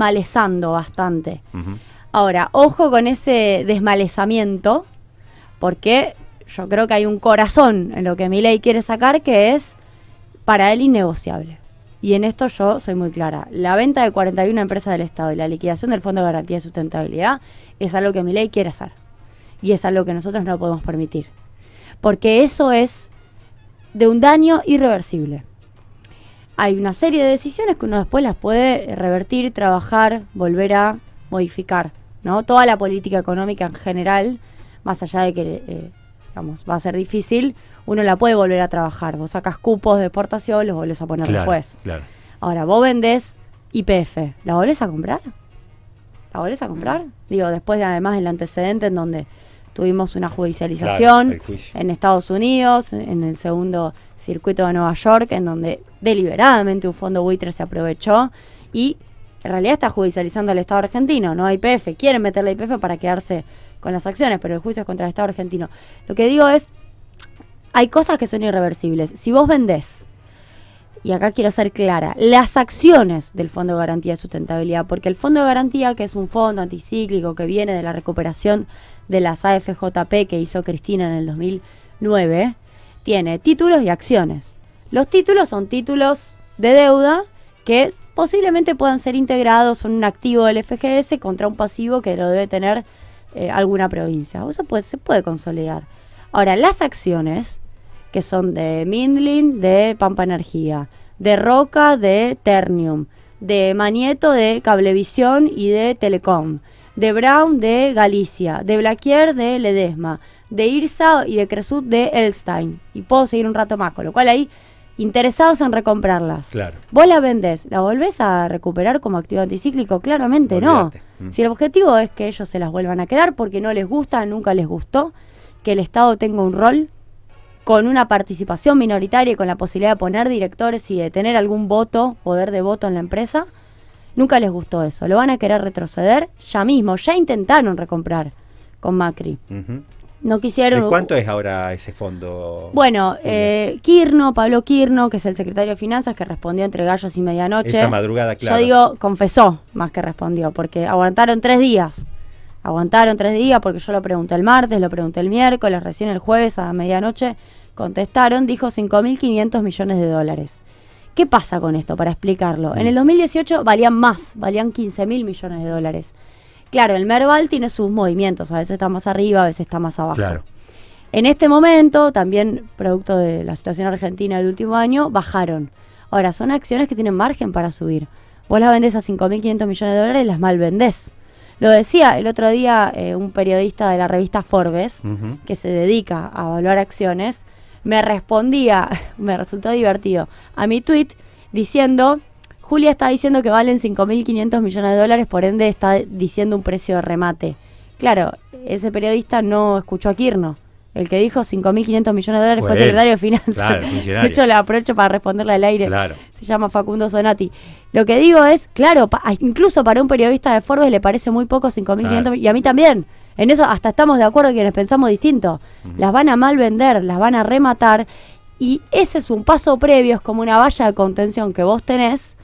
desmalezando bastante. Ahora, ojo con ese desmalezamiento, porque yo creo que hay un corazón en lo que mi ley quiere sacar que es para él innegociable. Y en esto yo soy muy clara. La venta de 41 empresas del Estado y la liquidación del Fondo de Garantía de Sustentabilidad es algo que mi ley quiere hacer. Y es algo que nosotros no podemos permitir. Porque eso es de un daño irreversible hay una serie de decisiones que uno después las puede revertir, trabajar, volver a modificar. ¿no? Toda la política económica en general, más allá de que eh, digamos, va a ser difícil, uno la puede volver a trabajar. Vos sacas cupos de exportación, los volvés a poner después. Ahora, vos vendés IPF, ¿la volvés a comprar? ¿La volvés a comprar? Digo, después de, además del antecedente en donde tuvimos una judicialización en Estados Unidos, en el segundo circuito de Nueva York, en donde deliberadamente un fondo buitre se aprovechó y en realidad está judicializando al Estado argentino, no hay IPF. Quieren meterle la IPF para quedarse con las acciones, pero el juicio es contra el Estado argentino. Lo que digo es, hay cosas que son irreversibles. Si vos vendés, y acá quiero ser clara, las acciones del Fondo de Garantía de Sustentabilidad, porque el Fondo de Garantía, que es un fondo anticíclico que viene de la recuperación de las AFJP que hizo Cristina en el 2009, tiene títulos y acciones. Los títulos son títulos de deuda que posiblemente puedan ser integrados en un activo del FGS contra un pasivo que lo debe tener eh, alguna provincia. Eso puede, se puede consolidar. Ahora, las acciones, que son de Mindlin, de Pampa Energía, de Roca, de Ternium, de Manieto, de Cablevisión y de Telecom, de Brown, de Galicia, de Blaquier, de Ledesma, de Irsa y de Cresut de Elstein. Y puedo seguir un rato más, con lo cual ahí interesados en recomprarlas. Claro. Vos la vendés, ¿la volvés a recuperar como activo anticíclico? Claramente no. Mm. Si el objetivo es que ellos se las vuelvan a quedar porque no les gusta, nunca les gustó, que el Estado tenga un rol con una participación minoritaria y con la posibilidad de poner directores y de tener algún voto, poder de voto en la empresa, nunca les gustó eso. Lo van a querer retroceder ya mismo, ya intentaron recomprar con Macri. No quisieron. cuánto es ahora ese fondo? Bueno, Kirno, eh, Pablo Kirno, que es el secretario de Finanzas, que respondió entre gallos y medianoche. Esa madrugada, claro. Yo digo, confesó más que respondió, porque aguantaron tres días. Aguantaron tres días porque yo lo pregunté el martes, lo pregunté el miércoles, recién el jueves a medianoche contestaron, dijo 5.500 millones de dólares. ¿Qué pasa con esto? Para explicarlo. En mm. el 2018 valían más, valían 15.000 millones de dólares. Claro, el Merval tiene sus movimientos, a veces está más arriba, a veces está más abajo. En este momento, también producto de la situación argentina del último año, bajaron. Ahora, son acciones que tienen margen para subir. Vos las vendés a 5.500 millones de dólares y las mal vendés. Lo decía el otro día eh, un periodista de la revista Forbes, que se dedica a evaluar acciones, me respondía, me resultó divertido, a mi tweet diciendo Julia está diciendo que valen 5.500 millones de dólares, por ende está diciendo un precio de remate. Claro, ese periodista no escuchó a Kirno. El que dijo 5.500 millones de dólares fue, el secretario de Finanzas. de hecho, la aprovecho para responderle al aire. Se llama Facundo Zonati. Lo que digo es, claro, incluso para un periodista de Forbes le parece muy poco 5.500 claro. y a mí también. En eso hasta estamos de acuerdo quienes pensamos distinto. Las van a mal vender, las van a rematar y ese es un paso previo, es como una valla de contención que vos tenés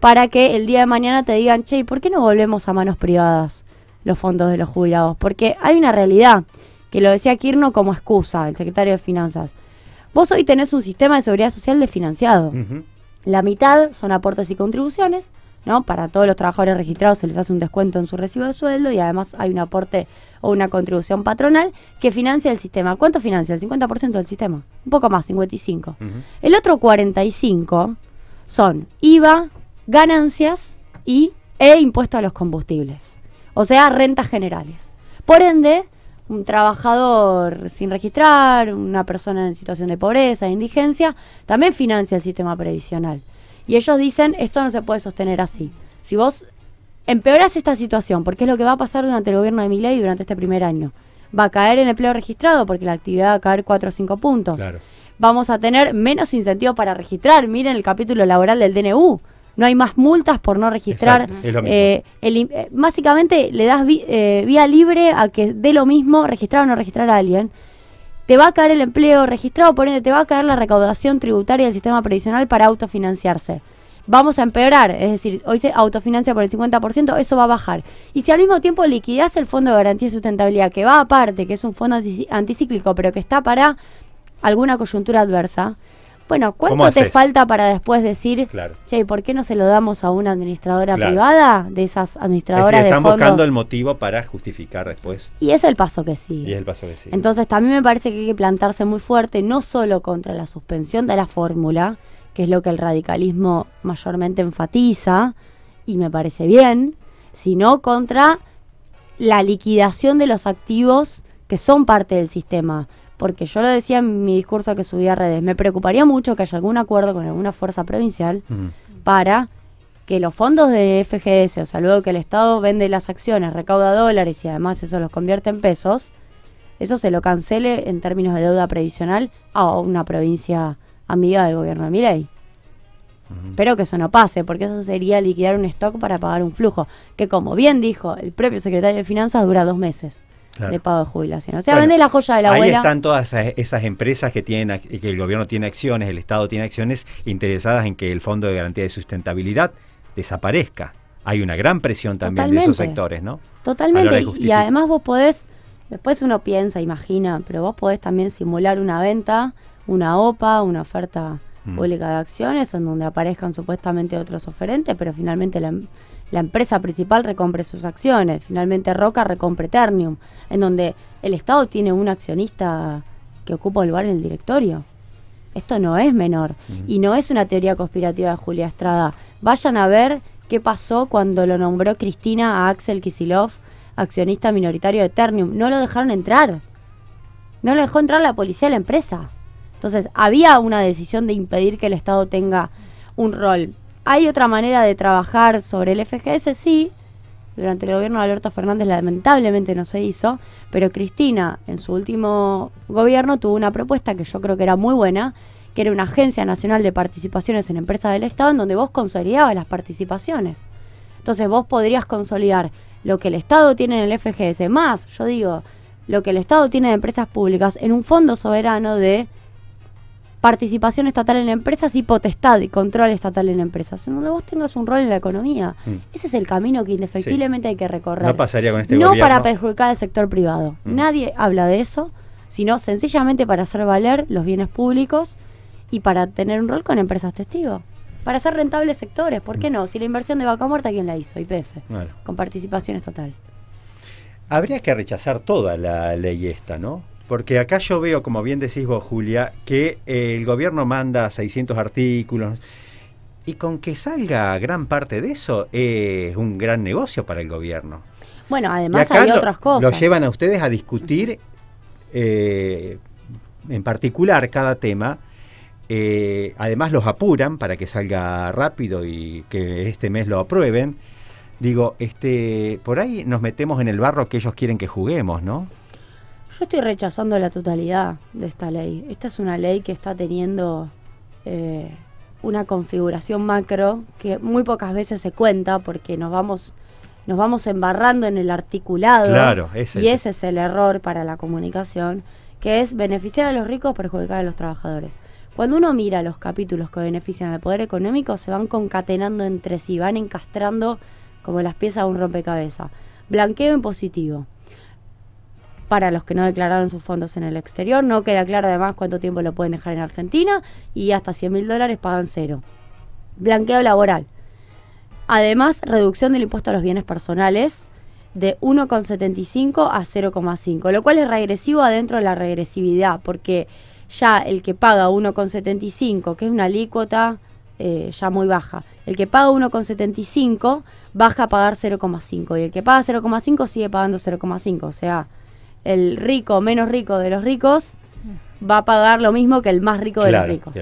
para que el día de mañana te digan, che, por qué no volvemos a manos privadas los fondos de los jubilados? Porque hay una realidad, que lo decía Kirno como excusa, el secretario de Finanzas. Vos hoy tenés un sistema de seguridad social desfinanciado. La mitad son aportes y contribuciones, ¿no? Para todos los trabajadores registrados se les hace un descuento en su recibo de sueldo y además hay un aporte o una contribución patronal que financia el sistema. ¿Cuánto financia? El 50% del sistema. Un poco más, 55. El otro 45 son IVA, ganancias y, e impuesto a los combustibles, o sea, rentas generales. Por ende, un trabajador sin registrar, una persona en situación de pobreza, de indigencia, también financia el sistema previsional. Y ellos dicen, esto no se puede sostener así. Si vos empeoras esta situación, porque es lo que va a pasar durante el gobierno de mi ley durante este primer año, va a caer el empleo registrado porque la actividad va a caer 4 o 5 puntos. Vamos a tener menos incentivo para registrar. Miren el capítulo laboral del DNU no hay más multas por no registrar. Eh, eh, básicamente le das eh, vía libre a que dé lo mismo registrar o no registrar a alguien. Te va a caer el empleo registrado, por ende te va a caer la recaudación tributaria del sistema previsional para autofinanciarse. Vamos a empeorar, es decir, hoy se autofinancia por el 50%, eso va a bajar. Y si al mismo tiempo liquidas el Fondo de Garantía y Sustentabilidad, que va aparte, que es un fondo anticíclico, pero que está para alguna coyuntura adversa, bueno, ¿cuánto te falta para después decir, che, ¿por qué no se lo damos a una administradora privada de esas administradoras de están buscando el motivo para justificar después. Y es el paso que sigue. Y es el paso que sigue. Entonces, también me parece que hay que plantarse muy fuerte, no solo contra la suspensión de la fórmula, que es lo que el radicalismo mayormente enfatiza, y me parece bien, sino contra la liquidación de los activos que son parte del sistema porque yo lo decía en mi discurso que subí a redes, me preocuparía mucho que haya algún acuerdo con alguna fuerza provincial para que los fondos de FGS, o sea, luego que el Estado vende las acciones, recauda dólares y además eso los convierte en pesos, eso se lo cancele en términos de deuda previsional a una provincia amiga del gobierno de Mireille. Pero que eso no pase, porque eso sería liquidar un stock para pagar un flujo, que como bien dijo el propio secretario de Finanzas, dura dos meses de pago de jubilación. O sea, vende la joya de la abuela. Ahí están todas esas empresas que tienen que el gobierno tiene acciones, el Estado tiene acciones interesadas en que el Fondo de Garantía de Sustentabilidad desaparezca. Hay una gran presión también de esos sectores, ¿no? Totalmente. Y además vos podés, después uno piensa, imagina, pero vos podés también simular una venta, una OPA, una oferta mm. pública de acciones, en donde aparezcan supuestamente otros oferentes, pero finalmente la, la empresa principal recompre sus acciones. Finalmente Roca recompre Ternium, en donde el Estado tiene un accionista que ocupa el lugar en el directorio. Esto no es menor y no es una teoría conspirativa de Julia Estrada. Vayan a ver qué pasó cuando lo nombró Cristina a Axel Kisilov, accionista minoritario de Ternium. No lo dejaron entrar. No lo dejó entrar la policía de la empresa. Entonces, había una decisión de impedir que el Estado tenga un rol ¿Hay otra manera de trabajar sobre el FGS? Sí. Durante el gobierno de Alberto Fernández lamentablemente no se hizo, pero Cristina en su último gobierno tuvo una propuesta que yo creo que era muy buena, que era una agencia nacional de participaciones en empresas del Estado en donde vos consolidabas las participaciones. Entonces vos podrías consolidar lo que el Estado tiene en el FGS, más, yo digo, lo que el Estado tiene de empresas públicas en un fondo soberano de participación estatal en empresas y potestad y control estatal en empresas, en donde vos tengas un rol en la economía. Mm. Ese es el camino que indefectiblemente hay que recorrer. No pasaría con este No para perjudicar al sector privado. Mm. Nadie habla de eso, sino sencillamente para hacer valer los bienes públicos y para tener un rol con empresas testigos para hacer rentables sectores. ¿Por qué mm. no? Si la inversión de vaca muerta, ¿quién la hizo? IPF, con participación estatal. Habría que rechazar toda la ley esta, ¿no? Porque acá yo veo, como bien decís vos, Julia, que eh, el gobierno manda 600 artículos y con que salga gran parte de eso eh, es un gran negocio para el gobierno. Bueno, además hay otras cosas. Lo llevan a ustedes a discutir eh, en particular cada tema. además los apuran para que salga rápido y que este mes lo aprueben. Digo, este, por ahí nos metemos en el barro que ellos quieren que juguemos, ¿no? Yo estoy rechazando la totalidad de esta ley. Esta es una ley que está teniendo eh, una configuración macro que muy pocas veces se cuenta porque nos vamos nos vamos embarrando en el articulado. y ese es el error para la comunicación, que es beneficiar a los ricos, perjudicar a los trabajadores. Cuando uno mira los capítulos que benefician al poder económico, se van concatenando entre sí, van encastrando como las piezas de un rompecabezas. Blanqueo en positivo para los que no declararon sus fondos en el exterior. No queda claro además cuánto tiempo lo pueden dejar en Argentina y hasta 100 mil dólares pagan cero. Blanqueo laboral. Además, reducción del impuesto a los bienes personales de 1,75 a 0,5, lo cual es regresivo adentro de la regresividad, porque ya el que paga 1,75, que es una alícuota eh, ya muy baja, el que paga 1,75 baja a pagar 0,5 y el que paga 0,5 sigue pagando 0,5, o sea, el rico menos rico de los ricos va a pagar lo mismo que el más rico de los ricos.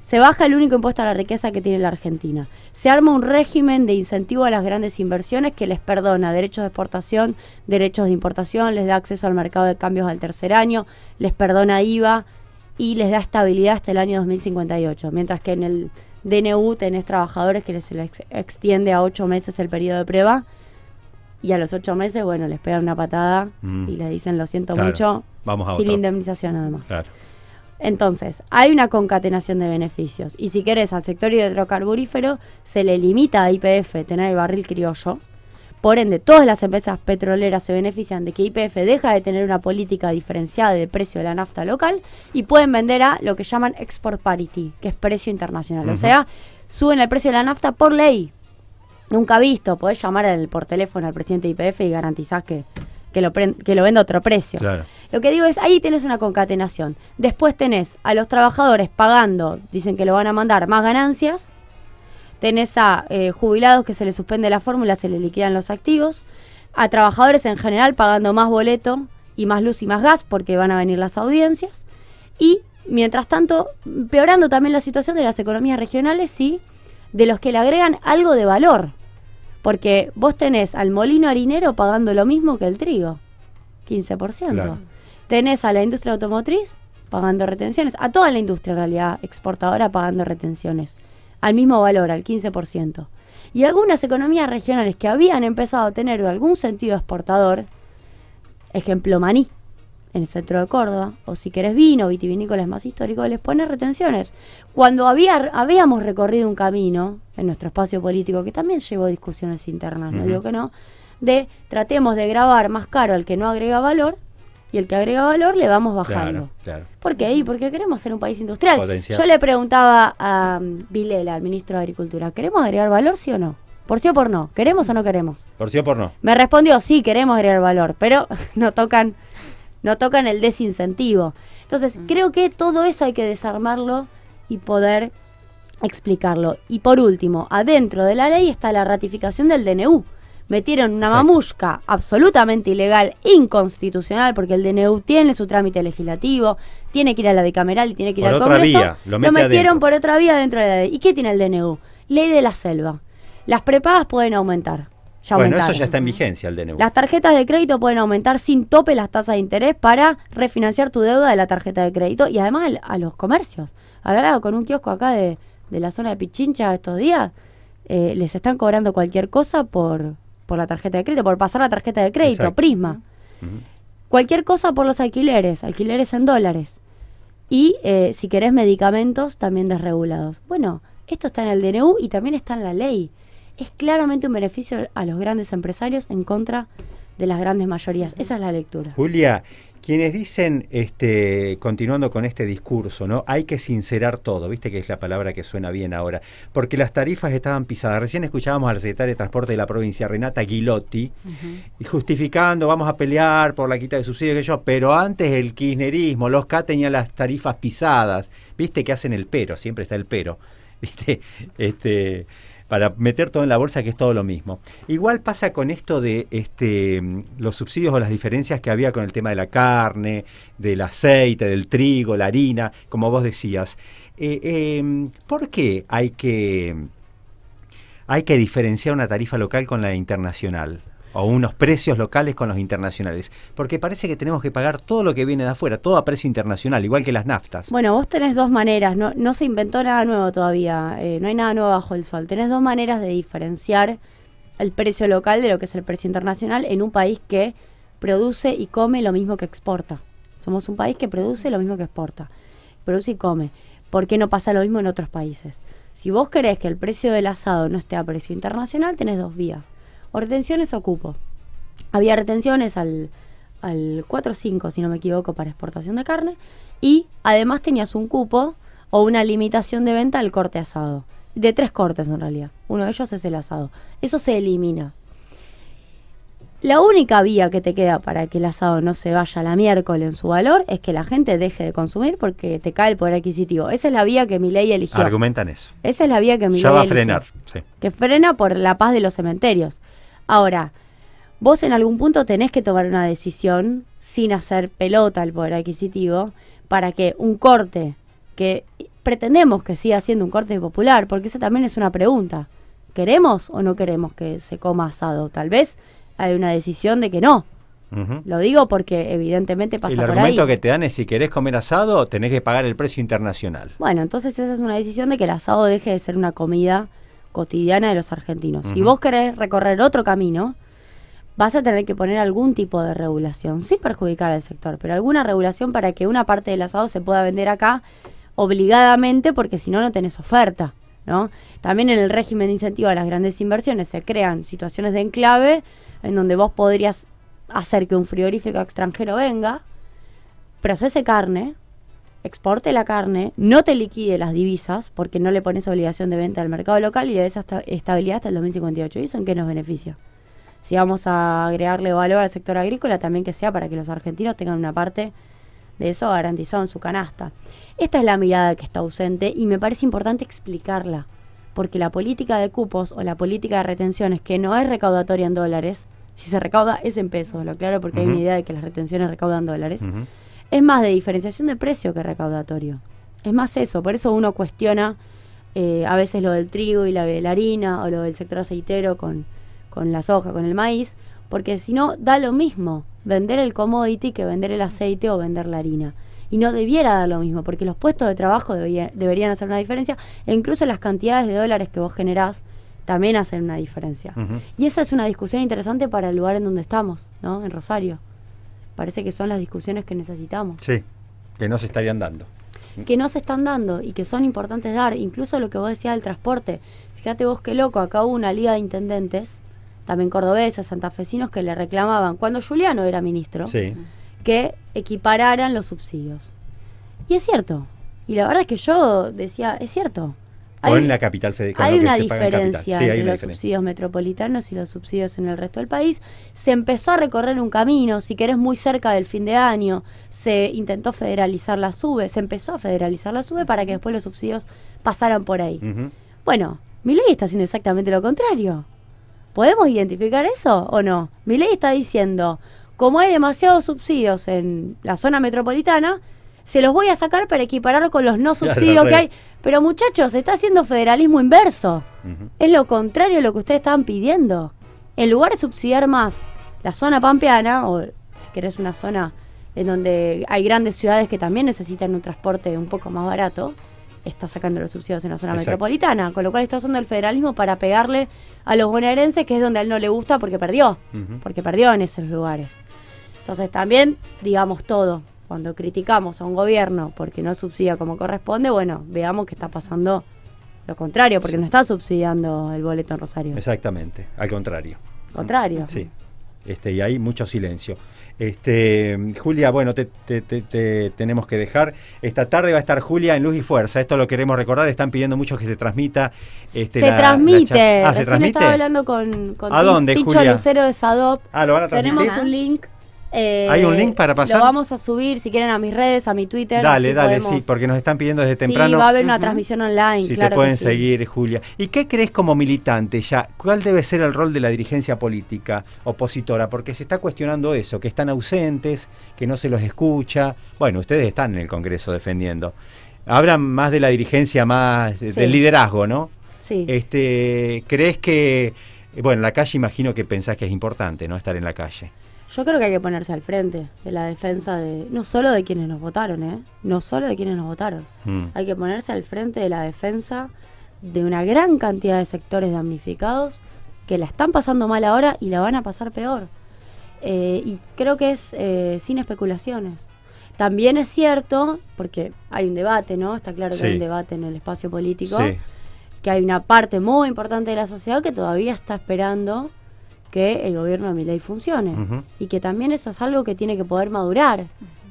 se baja el único impuesto a la riqueza que tiene la Argentina. Se arma un régimen de incentivo a las grandes inversiones que les perdona derechos de exportación, derechos de importación, les da acceso al mercado de cambios al tercer año, les perdona IVA y les da estabilidad hasta el año 2058. Mientras que en el DNU tenés trabajadores que les, les extiende a ocho meses el periodo de prueba y a los ocho meses, bueno, les pega una patada mm. y le dicen lo siento mucho, sin indemnización además. Entonces, hay una concatenación de beneficios. Y si quieres al sector hidrocarburífero se le limita a IPF tener el barril criollo. Por ende, todas las empresas petroleras se benefician de que IPF deja de tener una política diferenciada de precio de la nafta local y pueden vender a lo que llaman export parity, que es precio internacional. O sea, suben el precio de la nafta por ley, nunca visto. Podés llamar por teléfono al presidente de IPF y garantizás que, lo, venda a otro precio. Lo que digo es, ahí tenés una concatenación. Después tenés a los trabajadores pagando, dicen que lo van a mandar, más ganancias. Tenés a eh, jubilados que se les suspende la fórmula, se les liquidan los activos. A trabajadores en general pagando más boleto y más luz y más gas porque van a venir las audiencias. Y, mientras tanto, empeorando también la situación de las economías regionales y de los que le agregan algo de valor. Porque vos tenés al molino harinero pagando lo mismo que el trigo, 15%. Tenés a la industria automotriz pagando retenciones, a toda la industria en realidad exportadora pagando retenciones, al mismo valor, al 15%. Y algunas economías regionales que habían empezado a tener algún sentido exportador, ejemplo maní, en el centro de Córdoba, o si querés vino, vitivinícolas más histórico, les pones retenciones. Cuando había, habíamos recorrido un camino en nuestro espacio político, que también llevó discusiones internas, no digo que no, de tratemos de grabar más caro al que no agrega valor y el que agrega valor le vamos bajando. Claro, claro. ¿Por qué? porque queremos ser un país industrial. Yo le preguntaba a um, Vilela, al ministro de Agricultura, ¿queremos agregar valor sí o no? ¿Por sí o por no? ¿Queremos o no queremos? Por sí o por no. Me respondió, sí, queremos agregar valor, pero no tocan no tocan el desincentivo. Entonces, mm. creo que todo eso hay que desarmarlo y poder explicarlo. Y por último, adentro de la ley está la ratificación del DNU. Metieron una mamushka absolutamente ilegal, inconstitucional, porque el DNU tiene su trámite legislativo, tiene que ir a la bicameral y tiene que ir por al otra lo, metieron por otra vía dentro de la ley. ¿Y qué tiene el DNU? Ley de la selva. Las prepagas pueden aumentar bueno, eso ya está en vigencia el DNU. Las tarjetas de crédito pueden aumentar sin tope las tasas de interés para refinanciar tu deuda de la tarjeta de crédito y además a los comercios. Hablaba con un kiosco acá de, la zona de Pichincha estos días, eh, les están cobrando cualquier cosa por, la tarjeta de crédito, por pasar la tarjeta de crédito, Prisma. Cualquier cosa por los alquileres, alquileres en dólares. Y eh, si querés medicamentos, también desregulados. Bueno, esto está en el DNU y también está en la ley es claramente un beneficio a los grandes empresarios en contra de las grandes mayorías. Esa es la lectura. Julia, quienes dicen, este, continuando con este discurso, ¿no? Hay que sincerar todo, viste que es la palabra que suena bien ahora, porque las tarifas estaban pisadas. Recién escuchábamos al secretario de Transporte de la provincia, Renata Guilotti, justificando, vamos a pelear por la quita de subsidios, que yo, pero antes el kirchnerismo, los K tenían las tarifas pisadas, viste que hacen el pero, siempre está el pero. ¿Viste? Este, para meter todo en la bolsa, que es todo lo mismo. Igual pasa con esto de este, los subsidios o las diferencias que había con el tema de la carne, del aceite, del trigo, la harina, como vos decías. Eh, em, ¿Por qué hay que, hay que diferenciar una tarifa local con la internacional? O unos precios locales con los internacionales. Porque parece que tenemos que pagar todo lo que viene de afuera, todo a precio internacional, igual que las naftas. Bueno, vos tenés dos maneras, no, no se inventó nada nuevo todavía, eh, no hay nada nuevo bajo el sol. Tenés dos maneras de diferenciar el precio local de lo que es el precio internacional en un país que produce y come lo mismo que exporta. Somos un país que produce lo mismo que exporta. Produce y come. ¿Por qué no pasa lo mismo en otros países? Si vos querés que el precio del asado no esté a precio internacional, tenés dos vías o retenciones o cupo. Había retenciones al, al 5 si no me equivoco, para exportación de carne, y además tenías un cupo o una limitación de venta al corte asado, de tres cortes en realidad, uno de ellos es el asado, eso se elimina. La única vía que te queda para que el asado no se vaya a la miércoles en su valor es que la gente deje de consumir porque te cae el poder adquisitivo. Esa es la vía que mi ley eligió. Argumentan eso. Esa es la vía que mi ley Ya va a frenar, sí. Que frena por la paz de los cementerios. Ahora, vos en algún punto tenés que tomar una decisión sin hacer pelota al poder adquisitivo para que un corte que pretendemos que siga siendo un corte popular, porque esa también es una pregunta. ¿Queremos o no queremos que se coma asado? Tal vez hay una decisión de que no. Lo digo porque evidentemente pasa por ahí. El argumento que te dan es si querés comer asado tenés que pagar el precio internacional. Bueno, entonces esa es una decisión de que el asado deje de ser una comida cotidiana de los argentinos. Si vos querés recorrer otro camino, vas a tener que poner algún tipo de regulación, sin perjudicar al sector, pero alguna regulación para que una parte del asado se pueda vender acá obligadamente, porque si no, no tenés oferta. ¿no? También en el régimen de incentivo a las grandes inversiones se crean situaciones de enclave en donde vos podrías hacer que un frigorífico extranjero venga, procese carne, exporte la carne, no te liquide las divisas, porque no le pones obligación de venta al mercado local y de esa estabilidad hasta el 2058. ¿Y eso en qué nos beneficia? Si vamos a agregarle valor al sector agrícola, también que sea para que los argentinos tengan una parte de eso garantizado en su canasta. Esta es la mirada que está ausente y me parece importante explicarla, porque la política de cupos o la política de retenciones, que no es recaudatoria en dólares, si se recauda es en pesos, lo claro, porque hay una idea de que las retenciones recaudan dólares es más de diferenciación de precio que recaudatorio. Es más eso, por eso uno cuestiona eh, a veces lo del trigo y la, harina o lo del sector aceitero con, la soja, con el maíz, porque si no, da lo mismo vender el commodity que vender el aceite o vender la harina. Y no debiera dar lo mismo, porque los puestos de trabajo deberían hacer una diferencia, e incluso las cantidades de dólares que vos generás también hacen una diferencia. Y esa es una discusión interesante para el lugar en donde estamos, ¿no? En Rosario parece que son las discusiones que necesitamos. Sí, que no se estarían dando. Que no se están dando y que son importantes dar. Incluso lo que vos decías del transporte. Fíjate vos qué loco, acá hubo una liga de intendentes, también cordobesas, santafesinos, que le reclamaban, cuando Juliano era ministro, que equipararan los subsidios. Y es cierto. Y la verdad es que yo decía, es cierto. Hay, en la capital federal. Hay una diferencia entre los subsidios metropolitanos y los subsidios en el resto del país. Se empezó a recorrer un camino, si querés, muy cerca del fin de año. Se intentó federalizar la SUBE, se empezó a federalizar la SUBE para que después los subsidios pasaran por ahí. Bueno, mi ley está haciendo exactamente lo contrario. ¿Podemos identificar eso o no? Mi ley está diciendo, como hay demasiados subsidios en la zona metropolitana, se los voy a sacar para equipararlo con los no subsidios que hay. Pero muchachos, se está haciendo federalismo inverso. Es lo contrario a lo que ustedes estaban pidiendo. En lugar de subsidiar más la zona pampeana, o si querés una zona en donde hay grandes ciudades que también necesitan un transporte un poco más barato, está sacando los subsidios en la zona metropolitana, con lo cual está usando el federalismo para pegarle a los bonaerenses, que es donde a él no le gusta porque perdió, porque perdió en esos lugares. Entonces también, digamos todo, cuando criticamos a un gobierno porque no subsidia como corresponde, bueno, veamos que está pasando lo contrario, porque no está subsidiando el boleto en Rosario. Exactamente, al contrario. Contrario. Sí. Este, y hay mucho silencio. Este, Julia, bueno, te, tenemos que dejar. Esta tarde va a estar Julia en Luz y Fuerza. Esto lo queremos recordar. Están pidiendo mucho que se transmita. Este, se transmite. ah, se transmite. hablando con, ¿A Lucero de Sadop. Ah, lo van a transmitir. Tenemos un link. Eh, ¿Hay un link para pasar? Lo vamos a subir, si quieren, a mis redes, a mi Twitter. Dale, dale, sí, porque nos están pidiendo desde temprano. Sí, va a haber una transmisión online, Si te pueden seguir, Julia. ¿Y qué crees como militante ya? ¿Cuál debe ser el rol de la dirigencia política opositora? Porque se está cuestionando eso, que están ausentes, que no se los escucha. Bueno, ustedes están en el Congreso defendiendo. Hablan más de la dirigencia, más del liderazgo, ¿no? Sí. Este, ¿Crees que... Bueno, en la calle imagino que pensás que es importante, ¿no? Estar en la calle. Yo creo que hay que ponerse al frente de la defensa de, no solo de quienes nos votaron, ¿eh? No solo de quienes nos votaron. Mm. Hay que ponerse al frente de la defensa de una gran cantidad de sectores damnificados que la están pasando mal ahora y la van a pasar peor. Eh, y creo que es eh, sin especulaciones. También es cierto, porque hay un debate, ¿no? Está claro que hay un debate en el espacio político, que hay una parte muy importante de la sociedad que todavía está esperando que el gobierno de mi ley funcione. Y que también eso es algo que tiene que poder madurar.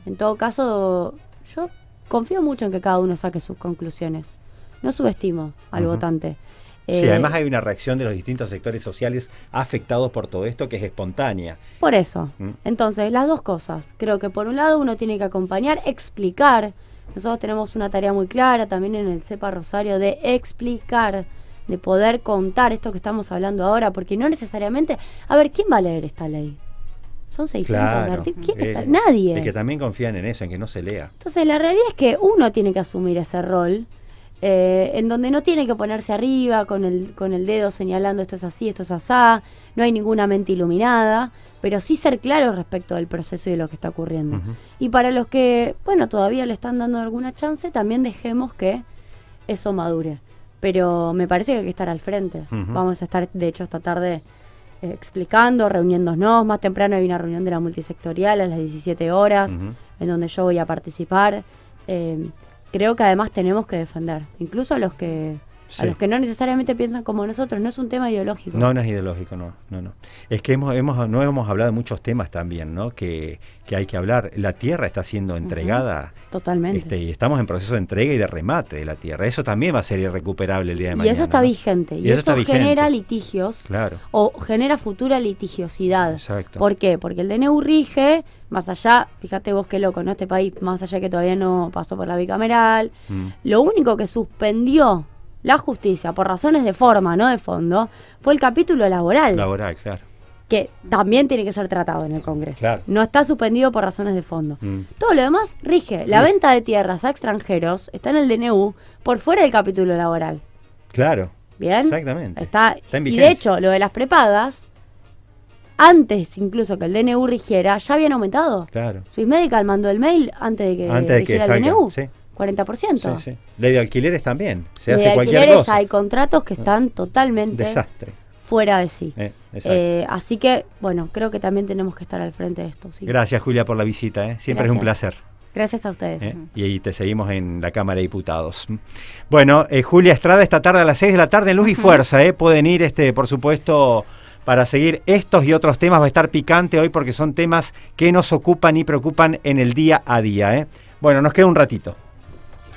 En todo caso, yo confío mucho en que cada uno saque sus conclusiones. No subestimo al votante. Eh, además hay una reacción de los distintos sectores sociales afectados por todo esto que es espontánea. Por eso. Entonces, las dos cosas. Creo que por un lado uno tiene que acompañar, explicar. Nosotros tenemos una tarea muy clara también en el CEPA Rosario de explicar de poder contar esto que estamos hablando ahora, porque no necesariamente, a ver, ¿quién va a leer esta ley? Son 600 ¿Quién está? Eh, Nadie. Es que también confían en eso, en que no se lea. Entonces, la realidad es que uno tiene que asumir ese rol. Eh, en donde no tiene que ponerse arriba con el, con el dedo señalando esto es así, esto es asá, no hay ninguna mente iluminada, pero sí ser claro respecto del proceso y de lo que está ocurriendo. Y para los que, bueno, todavía le están dando alguna chance, también dejemos que eso madure pero me parece que hay que estar al frente. Vamos a estar, de hecho, esta tarde eh, explicando, reuniéndonos. Más temprano hay una reunión de la multisectorial a las 17 horas, en donde yo voy a participar. Eh, creo que además tenemos que defender, incluso los que a los que no necesariamente piensan como nosotros, no es un tema ideológico. No, no es ideológico, no, no, Es que hemos, no hemos hablado de muchos temas también, ¿no? Que, hay que hablar. La tierra está siendo entregada. Totalmente. Este, y estamos en proceso de entrega y de remate de la tierra. Eso también va a ser irrecuperable el día de mañana. Y eso está vigente. Y, eso, genera litigios. Claro. O genera futura litigiosidad. Exacto. ¿Por qué? Porque el DNU rige, más allá, fíjate vos qué loco, ¿no? Este país, más allá que todavía no pasó por la bicameral, mm. lo único que suspendió la justicia, por razones de forma, no de fondo, fue el capítulo laboral. Laboral, claro. Que también tiene que ser tratado en el Congreso. No está suspendido por razones de fondo. Mm. Todo lo demás rige. La mm. venta de tierras a extranjeros está en el DNU por fuera del capítulo laboral. Claro. ¿Bien? Exactamente. Está, en y de hecho, lo de las prepagas, antes incluso que el DNU rigiera, ya habían aumentado. Claro. Swiss Medical mandó el mail antes de que antes de que, el DNU. Sí. 40%. Sí, sí. Ley de alquileres también. Se hace cualquier alquileres, cosa. Hay contratos que están ah, totalmente Desastre. fuera de sí. Eh, eh, así que, bueno, creo que también tenemos que estar al frente de esto. Gracias, Julia, por la visita. ¿eh? Siempre es un placer. Gracias a ustedes. Y, ahí te seguimos en la Cámara de Diputados. Bueno, Julia Estrada, esta tarde a las 6 de la tarde en Luz y Fuerza. Pueden ir, este, por supuesto para seguir estos y otros temas. Va a estar picante hoy porque son temas que nos ocupan y preocupan en el día a día. Bueno, nos queda un ratito.